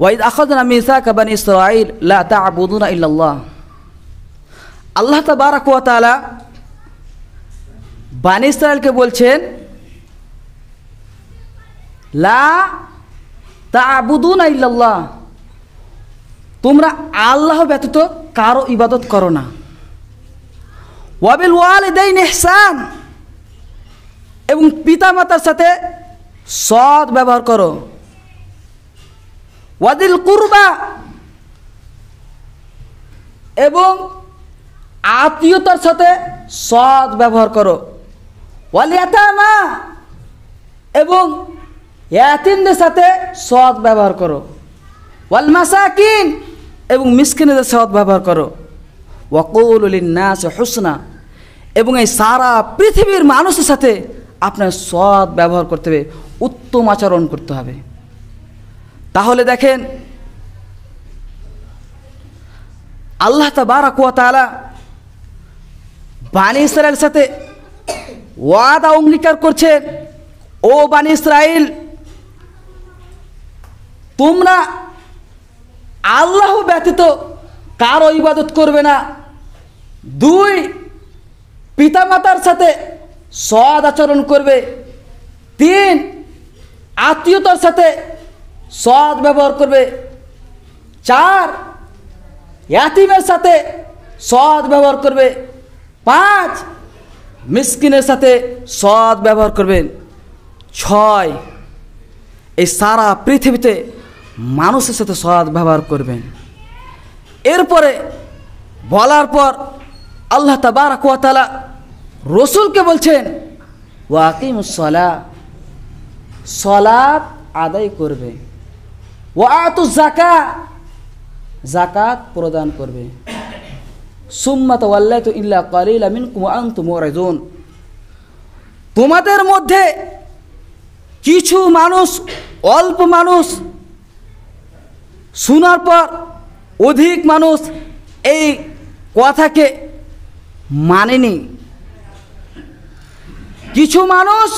ওয়াইদ আখদনা Misa কাবান Israil লা তা আবুদুনা ইল্লাল্লাহ আল্লাহ তা ওয়া তাআলা বানি ইসরায়েলকে বলছেন লা তা আবুদুনা ইল্লাল্লাহ তোমরা আল্লাহ ব্যতীত কারো ইবাদত করো না ওয়াবিল দেই নেহসান এবং পিতা মাতার সাথে সৎ ব্যবহার করো ওয়াদিল কুরবা এবং আত্মীয়তার সাথে সৎ ব্যবহার করো ওয়ালিয়াতামা এবং ইয়াতিমদের সাথে সৎ ব্যবহার করো ওয়াল মাসাকিন এবং মিসকিনদের সৎ ব্যবহার করো নাস হুসনা এবং এই সারা পৃথিবীর মানুষের সাথে আপনার সৎ ব্যবহার করতে হবে উত্তম আচরণ করতে হবে তাহলে দেখেন আল্লাহ তাবারাকুয়াতালা বানি ইসরায়েলের সাথে ওয়াদা অঙ্গীকার করছে ও বানি ইসরায়েল তোমরা আল্লাহ ব্যতীত কারো ইবাদত করবে না দুই পিতামাতার সাথে সদ আচরণ করবে তিন আত্মীয়তার সাথে সৎ ব্যবহার করবে চার ইয়াতিমের সাথে সৎ ব্যবহার করবে পাঁচ মিসকিনের সাথে সৎ ব্যবহার করবেন ছয় এই সারা পৃথিবীতে মানুষের সাথে সৎ ব্যবহার করবেন এরপরে বলার পর আল্লাহ তাবারকালা রসুলকে বলছেন ওয়াকিম সলা সলাপ আদায় করবে ও আতু জাকা জাকাত প্রদান করবে সুম্মা তোয়াল্লাহ তু ইল্লা কালিল আমিন কুমাং তুমরাজুন তোমাদের মধ্যে কিছু মানুষ অল্প মানুষ শোনার পর অধিক মানুষ এই কথাকে মানেনি কিছু মানুষ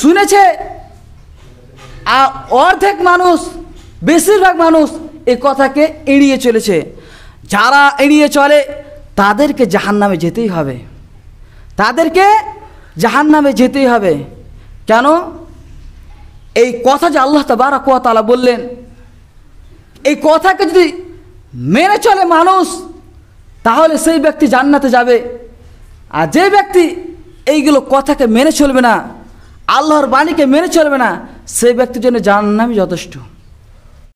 শুনেছে আর অর্ধেক মানুষ বেশিরভাগ মানুষ এই কথাকে এড়িয়ে চলেছে যারা এড়িয়ে চলে তাদেরকে জাহান নামে যেতেই হবে তাদেরকে জাহান নামে যেতেই হবে কেন এই কথা যে আল্লাহ তাবারা কোয়াতালা বললেন এই কথাকে যদি মেনে চলে মানুষ তাহলে সেই ব্যক্তি জান্নাতে যাবে আর যে ব্যক্তি এইগুলো কথাকে মেনে চলবে না আল্লাহর বাণীকে মেনে চলবে না সেই ব্যক্তির জন্য নামই যথেষ্ট